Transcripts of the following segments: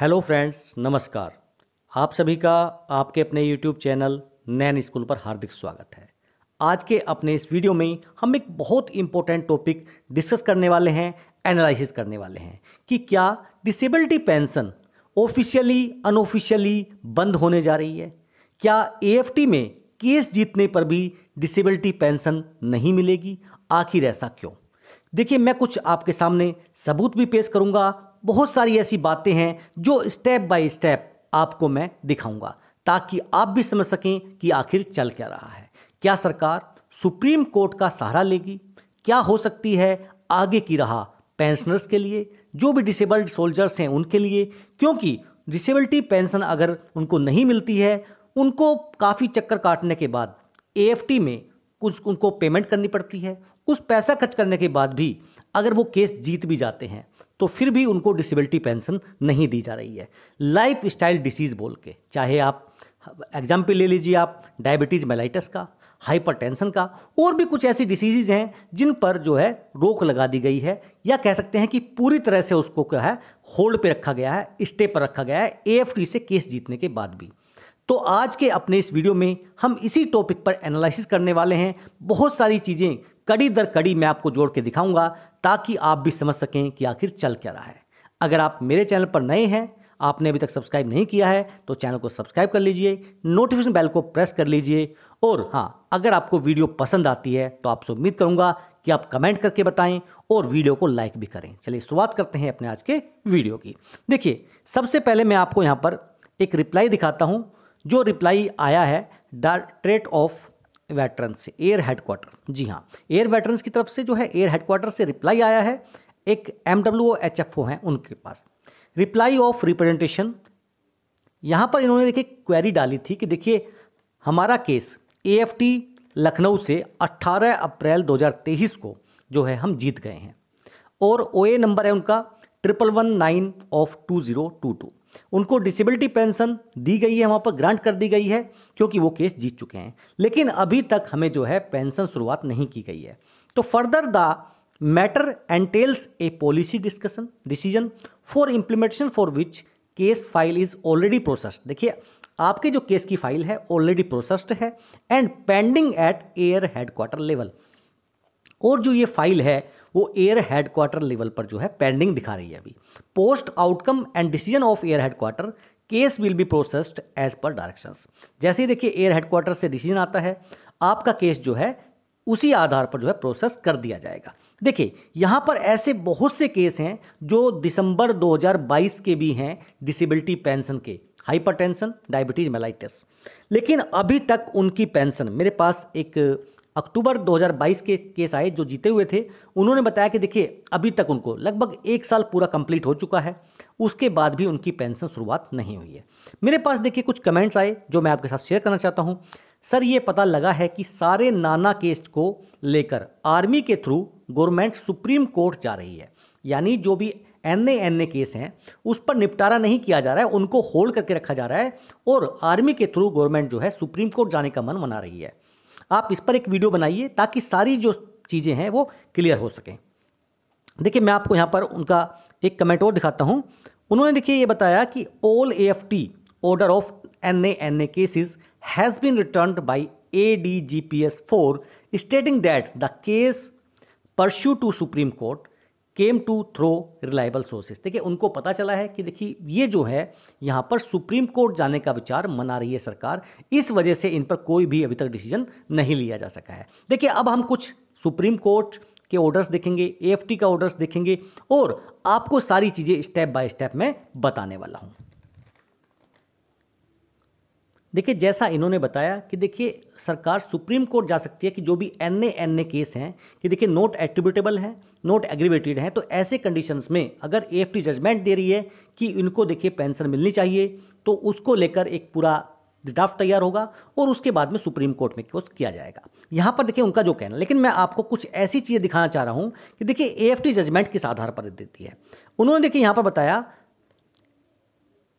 Hello friends नमस्कार आप सभी का आपके अपने यूट्यूब चैनल नैन स्कूल पर हार्दिक स्वागत है आज के अपने इस वीडियो में हम एक बहुत इम्पोर्टेंट टॉपिक डिस्कस करने वाले हैं एनालिसिस करने वाले हैं कि क्या डिसेबिलिटी पेंशन ऑफिशियली अनऑफिशियली बंद होने जा रही है क्या ए में केस जीतने पर भी डिसेबिलिटी पेंशन नहीं मिलेगी आखिर ऐसा क्यों देखिए मैं कुछ आपके सामने सबूत भी पेश करूंगा बहुत सारी ऐसी बातें हैं जो स्टेप बाय स्टेप आपको मैं दिखाऊंगा ताकि आप भी समझ सकें कि आखिर चल क्या रहा है क्या सरकार सुप्रीम कोर्ट का सहारा लेगी क्या हो सकती है आगे की राह पेंशनर्स के लिए जो भी डिसेबल्ड सोल्जर्स हैं उनके लिए क्योंकि डिसेबिलिटी पेंशन अगर उनको नहीं मिलती है उनको काफ़ी चक्कर काटने के बाद ए में कुछ उनको पेमेंट करनी पड़ती है कुछ पैसा खर्च करने के बाद भी अगर वो केस जीत भी जाते हैं तो फिर भी उनको डिसेबिलिटी पेंशन नहीं दी जा रही है लाइफ स्टाइल डिसीज़ बोल के चाहे आप एग्जाम्पल ले लीजिए आप डायबिटीज़ मेलाइटस का हाइपरटेंशन का और भी कुछ ऐसी डिसीज़ हैं जिन पर जो है रोक लगा दी गई है या कह सकते हैं कि पूरी तरह से उसको क्या है होल्ड पे रखा गया है स्टे पर रखा गया है एएफटी से केस जीतने के बाद भी तो आज के अपने इस वीडियो में हम इसी टॉपिक पर एनालिसिस करने वाले हैं बहुत सारी चीज़ें कड़ी दर कड़ी मैं आपको जोड़ के दिखाऊंगा ताकि आप भी समझ सकें कि आखिर चल क्या रहा है अगर आप मेरे चैनल पर नए हैं आपने अभी तक सब्सक्राइब नहीं किया है तो चैनल को सब्सक्राइब कर लीजिए नोटिफिकेशन बेल को प्रेस कर लीजिए और हाँ अगर आपको वीडियो पसंद आती है तो आपसे उम्मीद करूँगा कि आप कमेंट करके बताएं और वीडियो को लाइक भी करें चलिए शुरुआत करते हैं अपने आज के वीडियो की देखिए सबसे पहले मैं आपको यहाँ पर एक रिप्लाई दिखाता हूँ जो रिप्लाई आया है डायरेक्ट्रेट ऑफ वेटरन से एयर हेडक्वार्टर जी हाँ एयर वेटरन्स की तरफ से जो है एयर हेडक्वार्टर से रिप्लाई आया है एक M W H F O हैं उनके पास रिप्लाई ऑफ रिप्रेजेंटेशन यहाँ पर इन्होंने देखिए क्वेरी डाली थी कि देखिए हमारा case A F T Lucknow से 18 अप्रैल 2023 को जो है हम जीत गए हैं और ओ ए नंबर है उनका triple one nine of two zero two two उनको डिसेबिलिटी पेंशन दी गई है वहाँ पर ग्रांट कर दी गई है क्योंकि वो केस जीत चुके हैं लेकिन अभी तक हमें जो है पेंशन शुरुआत नहीं की गई है तो further the matter entails a policy discussion decision for implementation for which case file is already processed देखिए आपके जो केस की फाइल है ऑलरेडी प्रोसेस्ड है and pending at air headquarter level और जो ये फाइल है वो एयर हेडक्वार्टर लेवल पर जो है पेंडिंग दिखा रही है अभी post outcome and decision of air headquarter case will be processed as per directions जैसे ही देखिए एयर हेडक्वार्टर से डिसीजन आता है आपका केस जो है उसी आधार पर जो है प्रोसेस कर दिया जाएगा देखिए यहाँ पर ऐसे बहुत से केस हैं जो दिसंबर 2022 के भी हैं डिसेबिलिटी पेंशन के हाइपरटेंशन डायबिटीज मेलाइटिस लेकिन अभी तक उनकी पेंशन मेरे पास एक अक्टूबर 2022 के केस आए जो जीते हुए थे उन्होंने बताया कि देखिए अभी तक उनको लगभग एक साल पूरा कंप्लीट हो चुका है उसके बाद भी उनकी पेंशन शुरुआत नहीं हुई है मेरे पास देखिए कुछ कमेंट्स आए जो मैं आपके साथ शेयर करना चाहता हूँ सर ये पता लगा है कि सारे नाना केस को लेकर आर्मी के थ्रू गवर्नमेंट सुप्रीम कोर्ट जा रही है यानी जो भी एन एन केस हैं उस पर निपटारा नहीं किया जा रहा है उनको होल्ड करके रखा जा रहा है और आर्मी के थ्रू गवर्नमेंट जो है सुप्रीम कोर्ट जाने का मन मना रही है आप इस पर एक वीडियो बनाइए ताकि सारी जो चीज़ें हैं वो क्लियर हो सकें देखिए मैं आपको यहाँ पर उनका एक कमेंट और दिखाता हूँ उन्होंने देखिए ये बताया कि all A F T order of N A N A cases has been returned by A D G P S four stating that the case pursue to supreme court came to through reliable sources देखिए उनको पता चला है कि देखिए ये जो है यहाँ पर सुप्रीम कोर्ट जाने का विचार मना रही है सरकार इस वजह से इन पर कोई भी अभी तक डिसीजन नहीं लिया जा सका है देखिए अब हम कुछ सुप्रीम कोर्ट के ऑर्डर्स देखेंगे एफ का ऑर्डर्स देखेंगे और आपको सारी चीज़ें स्टेप बाय स्टेप में बताने वाला हूँ देखिए जैसा इन्होंने बताया कि देखिए सरकार सुप्रीम कोर्ट जा सकती है कि जो भी N A N A case हैं कि देखिए नोट एट्रिब्यूटेबल है नोट एग्रीवेटेड हैं तो ऐसे कंडीशंस में अगर ए एफ टी जजमेंट दे रही है कि इनको देखिए पेंशन मिलनी चाहिए तो उसको लेकर एक पूरा ड्राफ्ट तैयार होगा और उसके बाद में सुप्रीम कोर्ट में केस किया जाएगा यहाँ पर देखिए उनका जो कहना लेकिन मैं आपको कुछ ऐसी चीज़ें दिखाना चाह रहा हूँ कि देखिए ए एफ टी जजमेंट किस आधार पर देती है उन्होंने देखिए यहाँ पर बताया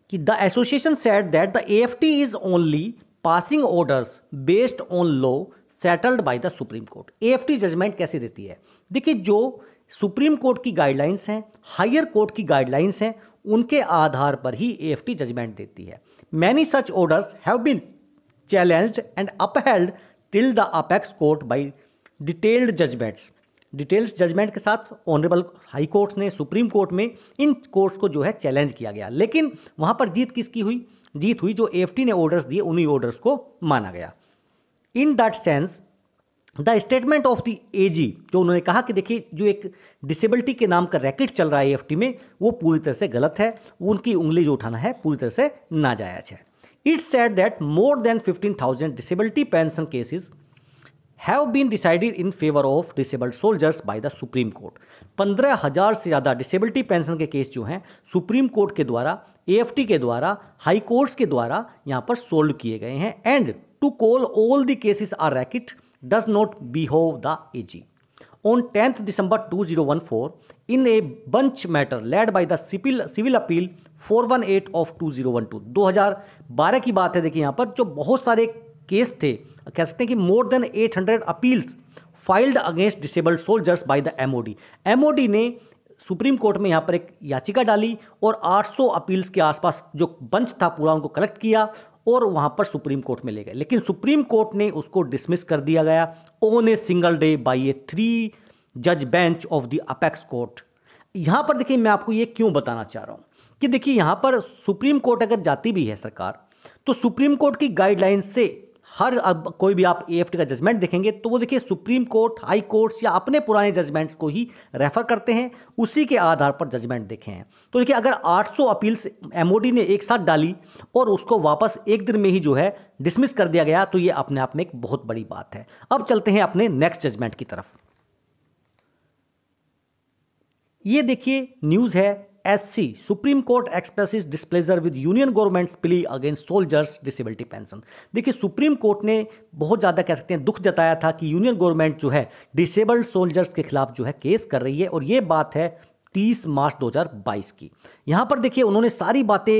कि the association said that the F T is only passing orders based on law settled by the supreme court F T judgment कैसे देती है देखिए जो सुप्रीम कोर्ट की गाइडलाइंस हैं हायर कोर्ट की गाइडलाइंस हैं उनके आधार पर ही एफ टी जजमेंट देती है many such orders have been challenged and upheld till the apex court by detailed judgments details judgment के साथ ऑनरेबल हाई कोर्ट ने सुप्रीम कोर्ट में इन कोर्ट्स को जो है चैलेंज किया गया लेकिन वहां पर जीत किसकी हुई जीत हुई जो एफ ने ऑर्डर्स दिए उन्हीं ऑर्डर्स को माना गया in that sense the statement of the AG जो उन्होंने कहा कि देखिए जो एक डिसेबिलिटी के नाम का रैकेट चल रहा है एफ में वो पूरी तरह से गलत है उनकी उंगली जो उठाना है पूरी तरह से नाजायज है it said that more than fifteen thousand disability pension cases have been decided in favour of disabled soldiers by the supreme court पंद्रह हज़ार से ज़्यादा डिसेबिलिटी पेंशन के केस जो हैं सुप्रीम कोर्ट के द्वारा एएफटी के द्वारा हाई कोर्ट्स के द्वारा यहाँ पर सोल्व किए गए हैं and to call all the cases are racket does not behove the AG bunch matter December by in civil appeal four one eight of two zero one two दो हज़ार बारह की बात है देखिए यहाँ पर जो बहुत सारे केस थे कह सकते हैं कि more than 800 appeals filed against disabled soldiers by the MOD MOD ने सुप्रीम कोर्ट में यहाँ पर एक याचिका डाली और 800 अपील्स के आसपास जो बंच था पूरा उनको कलेक्ट किया और वहाँ पर सुप्रीम कोर्ट में ले गए लेकिन सुप्रीम कोर्ट ने उसको डिसमिस कर दिया गया on a single day by a three जज bench of the apex court यहाँ पर देखिए मैं आपको ये क्यों बताना चाह रहा हूँ कि देखिए यहाँ पर सुप्रीम कोर्ट अगर जाती भी है सरकार तो सुप्रीम कोर्ट की गाइडलाइंस से हर अब कोई भी आप ए का जजमेंट देखेंगे तो वो देखिए सुप्रीम कोर्ट हाई कोर्ट्स या अपने पुराने जजमेंट्स को ही रेफर करते हैं उसी के आधार पर जजमेंट देखे हैं तो देखिए अगर 800 अपील्स एमओडी ने एक साथ डाली और उसको वापस एक दिन में ही जो है डिसमिस कर दिया गया तो ये अपने आप में एक बहुत बड़ी बात है अब चलते हैं अपने नेक्स्ट जजमेंट की तरफ ये देखिए न्यूज़ है SC supreme court express displeasure with union government's plea against soldiers disability pension देखिए सुप्रीम कोर्ट ने बहुत ज़्यादा कह सकते हैं दुख जताया था कि यूनियन गवर्नमेंट जो है डिसेबल्ड सोल्जर्स के खिलाफ जो है केस कर रही है और ये बात है 30 मार्च 2022 की यहाँ पर देखिए उन्होंने सारी बातें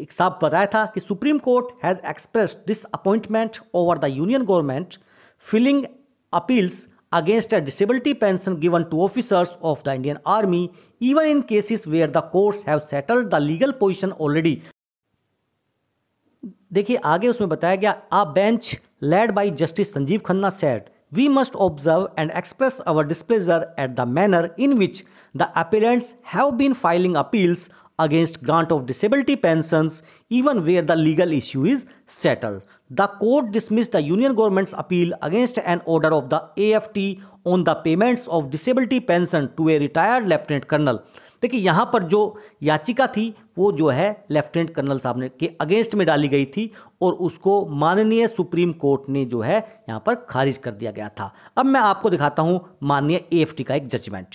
एक साफ बताया था कि supreme court has express disappointment over the union government filing appeals against a disability pension given to officers of the Indian Army even in cases where the courts have settled the legal position already. देखिए आगे उसमें बताया गया a bench led by justice Sanjiv Khanna said we must observe and express our displeasure at the manner in which the appellants have been filing appeals against grant of disability pensions even where the legal issue is settled. The court dismissed the union government's appeal against an order of the AFT on the payments of disability pension to a retired lieutenant colonel. देखिए यहाँ पर जो याचिका थी वो जो है lieutenant colonel साहब ने के अगेंस्ट में डाली गई थी और उसको माननीय सुप्रीम कोर्ट ने जो है यहाँ पर खारिज कर दिया गया था अब मैं आपको दिखाता हूँ माननीय एएफटी का एक जजमेंट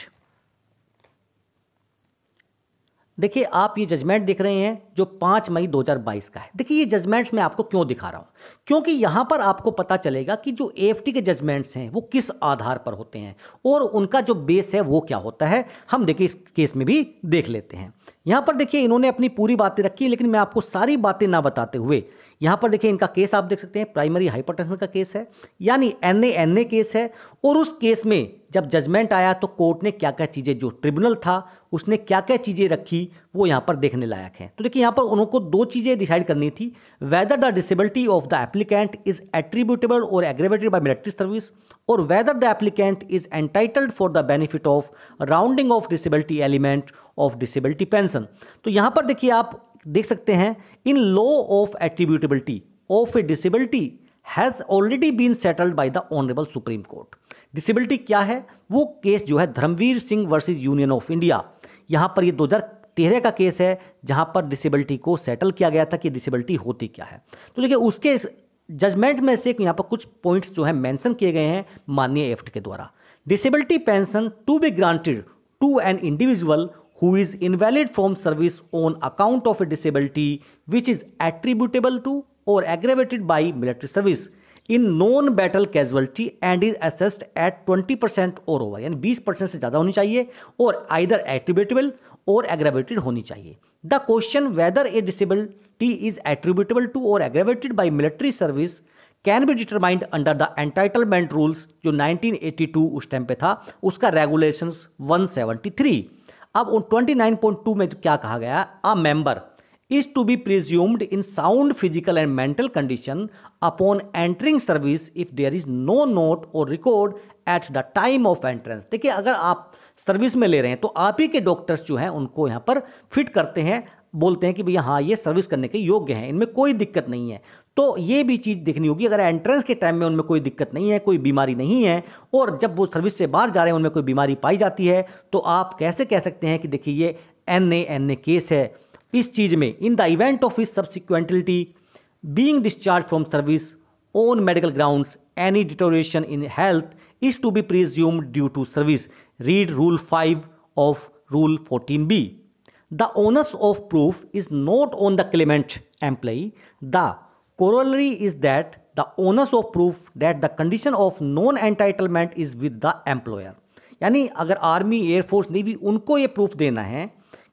देखिए आप ये जजमेंट देख रहे हैं जो पांच मई 2022 का है देखिए ये जजमेंट्स मैं आपको क्यों दिखा रहा हूं क्योंकि यहां पर आपको पता चलेगा कि जो एफ के जजमेंट्स हैं वो किस आधार पर होते हैं और उनका जो बेस है वो क्या होता है हम देखिए इस केस में भी देख लेते हैं यहां पर देखिए इन्होंने अपनी पूरी बातें रखी लेकिन मैं आपको सारी बातें ना बताते हुए यहाँ पर देखिए इनका केस आप देख सकते हैं प्राइमरी हाइपरटेंशन का केस है यानी एन एन ए केस है और उस केस में जब जजमेंट आया तो कोर्ट ने क्या क्या चीज़ें जो ट्रिब्यूनल था उसने क्या क्या चीज़ें रखी वो यहाँ पर देखने लायक हैं तो देखिए यहाँ पर उनको दो चीज़ें डिसाइड करनी थी whether the disability of the applicant is attributable और एग्रेवेटेड बाय मिलिट्री सर्विस और whether the applicant is entitled for the benefit of rounding off disability element of disability pension तो यहाँ पर देखिए आप देख सकते हैं in law of attributability of a disability has already been settled by the honourable Supreme Court disability क्या है वो केस जो है Dharamvir Singh versus union of India यहाँ पर ये तेरह का केस है जहाँ पर डिसेबिलिटी को सेटल किया गया था कि डिसेबिलिटी होती क्या है तो देखिए उसके जजमेंट में से यहाँ पर कुछ पॉइंट्स जो है मेंशन किए गए हैं माननीय एफ्ट के द्वारा disability pension to be granted to an individual who is invalid from service on account of a disability which is attributable to or aggravated by military service in non battle casualty and is assessed at 20 percent or over यानी बीस percent से ज़्यादा होनी चाहिए और either attributable और aggravated होनी चाहिए the question whether a disability is attributable to or aggravated by military service can be determined under the entitlement rules जो नाइनटीन एटी टू उस टाइम पे था उसका रेगुलेशन वन सेवनटी थ्री अब उन टू में क्या कहा गया a member is to be presumed in sound physical and mental condition upon entering service if there is no note or record at the time of entrance देखिए अगर आप service में ले रहे हैं तो आप ही के डॉक्टर्स जो हैं उनको यहाँ पर फिट करते हैं बोलते हैं कि भैया हाँ ये सर्विस करने के योग्य हैं इनमें कोई दिक्कत नहीं है तो ये भी चीज़ देखनी होगी अगर एंट्रेंस के टाइम में उनमें कोई दिक्कत नहीं है कोई बीमारी नहीं है और जब वो सर्विस से बाहर जा रहे हैं उनमें कोई बीमारी पाई जाती है तो आप कैसे कह सकते हैं कि देखिए ये an A N A case है इस चीज़ में in the event of his subsequently being discharged from service medical grounds any deterioration in health is to be presumed due to service read rule five of rule fourteen B the onus of proof is not on the claimant employ the Corollary is that the onus of proof that the condition of non entitlement is with the employer. यानी अगर army air force navy उनको ये proof देना है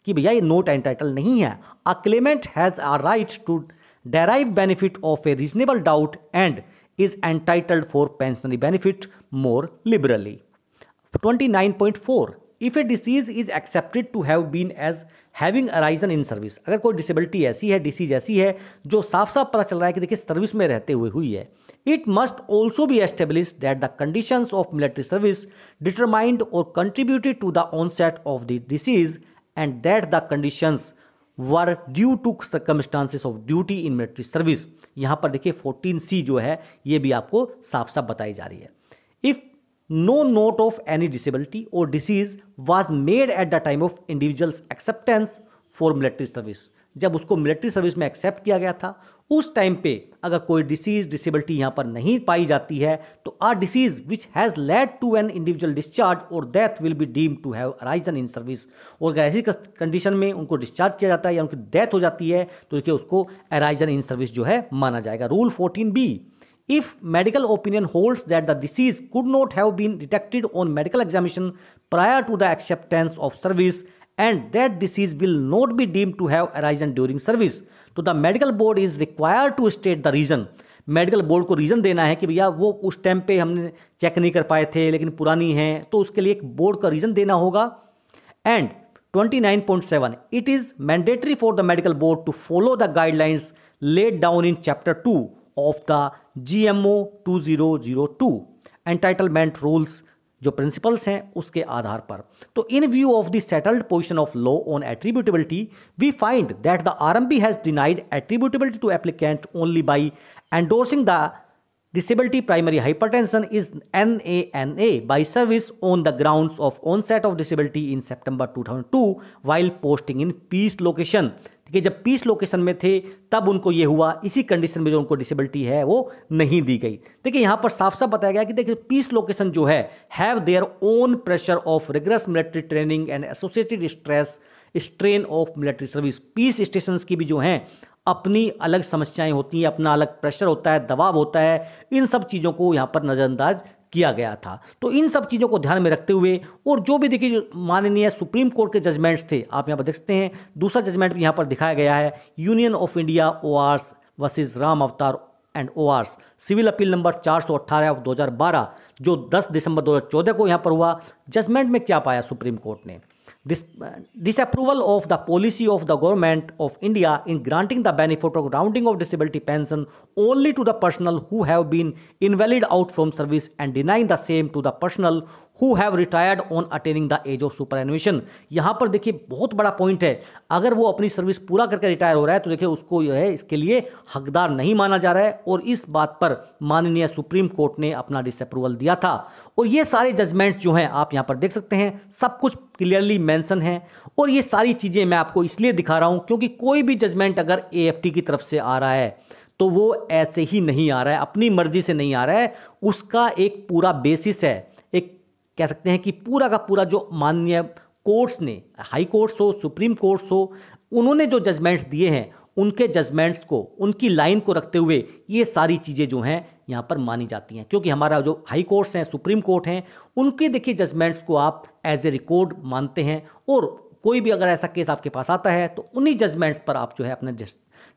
कि भैया ये note entitled नहीं है a claimant has a right to derive benefit of a reasonable doubt and is entitled for pensionary benefit more liberally 29.4 if a disease is accepted to have been as having arisen in service अगर कोई disability ऐसी है disease ऐसी है जो साफ साफ पता चल रहा है कि देखिए सर्विस में रहते हुए हुई है it must also be establish that the condition of military service determined or contributed to the onset of the disease and that the condition were due to circumstances of duty in military service यहाँ पर देखिए fourteen C जो है ये भी आपको साफ साफ बताई जा रही है if no note of any disability or disease was made at the time of individual acceptance for military service जब उसको मिलिट्री सर्विस में एक्सेप्ट किया गया था उस टाइम पे अगर कोई डिसीज डिसेबिलिटी यहाँ पर नहीं पाई जाती है तो a disease which has led to an individual discharge or death will be deemed to have arisen in service और अगर ऐसी कंडीशन में उनको डिस्चार्ज किया जाता है या उनकी डेथ हो जाती है तो देखिए उसको अराइजन इन सर्विस जो है माना जाएगा rule fourteen B if medical opinion holds that the disease could not have been detected on medical examination prior to the acceptance of service and that disease will not be deemed to have arisen during service तो the medical board is require to state the reason medical board को reason देना है कि भैया वो उस time पे हमने चेक नहीं कर पाए थे लेकिन पुरानी है तो उसके लिए एक बोर्ड का रीजन देना होगा and 29.7 it is mandatory for the medical board to follow the guidelines laid down in chapter two of the G M O two zero zero two entitlement rules जो प्रिंसिपल्स हैं उसके आधार पर तो in view of the settled position of law on attributability we find that the R M B has denied attributability to applicant only by endorsing the Disability primary hypertension is NANA by service on the grounds of onset of disability in September 2002 while posting in peace location. ठीक है जब peace location में थे तब उनको ये हुआ इसी कंडीशन में जो उनको डिसेबिलिटी है वो नहीं दी गई देखिए यहाँ पर साफ साफ बताया गया कि देखिए पीस लोकेशन जो है have their own pressure of rigorous military training and associated stress strain of military service peace station की भी जो हैं अपनी अलग समस्याएं होती हैं अपना अलग प्रेशर होता है दबाव होता है इन सब चीज़ों को यहाँ पर नज़रअंदाज किया गया था तो इन सब चीज़ों को ध्यान में रखते हुए और जो भी देखिए माननीय सुप्रीम कोर्ट के जजमेंट्स थे आप यहाँ पर देखते हैं दूसरा जजमेंट भी यहाँ पर दिखाया गया है Union of India ors versus Ram Avtar and ors civil appeal number 418 of 2012 जो 10 दिसंबर 2014 को यहाँ पर हुआ जजमेंट में क्या पाया सुप्रीम कोर्ट ने Dis disapproval of the policy of the government of India in granting the benefit of rounding of disability pension only to the personnel who have been invalid out from service and denying the same to the personnel who have retired on attaining the age of superannuation यहाँ पर देखिए बहुत बड़ा point है अगर वो अपनी service पूरा करके रिटायर हो रहा है तो देखिए उसको जो है इसके लिए हकदार नहीं माना जा रहा है और इस बात पर माननीय सुप्रीम कोर्ट ने अपना डिसअप्रूवल दिया था और ये सारे जजमेंट्स जो हैं आप यहाँ पर देख सकते हैं सब कुछ क्लियरली मैं मेंशन है और ये सारी चीज़ें मैं आपको इसलिए दिखा रहा हूँ क्योंकि कोई भी जजमेंट अगर ए की तरफ से आ रहा है तो वो ऐसे ही नहीं आ रहा है अपनी मर्जी से नहीं आ रहा है उसका एक पूरा बेसिस है एक कह सकते हैं कि पूरा का पूरा जो माननीय कोर्ट्स ने हाई कोर्ट्स हो सुप्रीम कोर्ट्स हो उन्होंने जो जजमेंट्स दिए हैं उनके जजमेंट्स को उनकी लाइन को रखते हुए ये सारी चीज़ें जो हैं यहाँ पर मानी जाती हैं क्योंकि हमारा जो हाई कोर्ट्स हैं सुप्रीम कोर्ट हैं उनके देखिए जजमेंट्स को आप एज ए रिकॉर्ड मानते हैं और कोई भी अगर ऐसा केस आपके पास आता है तो उन्हीं जजमेंट्स पर आप जो है अपने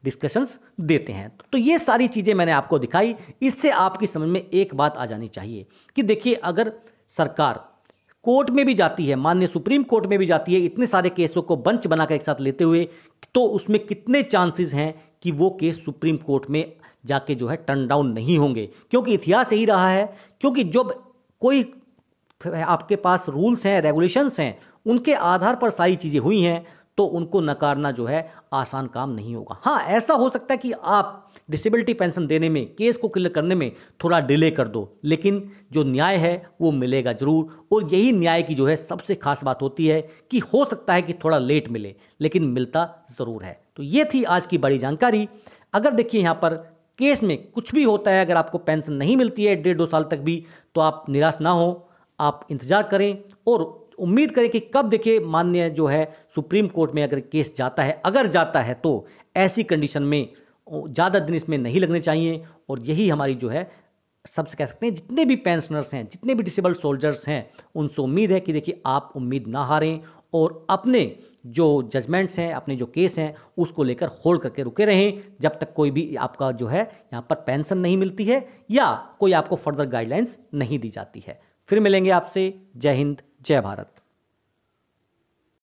डिस्कशंस देते हैं तो ये सारी चीज़ें मैंने आपको दिखाई इससे आपकी समझ में एक बात आ जानी चाहिए कि देखिए अगर सरकार कोर्ट में भी जाती है माननीय सुप्रीम कोर्ट में भी जाती है इतने सारे केसों को बंच बनाकर एक साथ लेते हुए तो उसमें कितने चांसेस हैं कि वो केस सुप्रीम कोर्ट में जाके जो है टर्न डाउन नहीं होंगे क्योंकि इतिहास यही रहा है क्योंकि जब कोई आपके पास रूल्स हैं रेगुलेशंस हैं उनके आधार पर सारी चीज़ें हुई हैं तो उनको नकारना जो है आसान काम नहीं होगा हाँ ऐसा हो सकता है कि आप डिसेबिलिटी पेंशन देने में केस को क्लियर करने में थोड़ा डिले कर दो लेकिन जो न्याय है वो मिलेगा जरूर और यही न्याय की जो है सबसे खास बात होती है कि हो सकता है कि थोड़ा लेट मिले लेकिन मिलता ज़रूर है तो ये थी आज की बड़ी जानकारी अगर देखिए यहाँ पर केस में कुछ भी होता है अगर आपको पेंशन नहीं मिलती है डेढ़ दो साल तक भी तो आप निराश ना हो आप इंतज़ार करें और उम्मीद करें कि कब देखिए मान्य जो है सुप्रीम कोर्ट में अगर केस जाता है अगर जाता है तो ऐसी कंडीशन में ज़्यादा दिन इसमें नहीं लगने चाहिए और यही हमारी जो है सबसे कह सकते हैं जितने भी पेंशनर्स हैं जितने भी डिसेबल्ड सोल्जर्स हैं उनसे उम्मीद है कि देखिए आप उम्मीद ना हारें और अपने जो जजमेंट्स हैं अपने जो केस हैं उसको लेकर होल्ड करके रुके रहें जब तक कोई भी आपका जो है यहाँ पर पेंशन नहीं मिलती है या कोई आपको फर्दर गाइडलाइंस नहीं दी जाती है फिर मिलेंगे आपसे जय हिंद जय भारत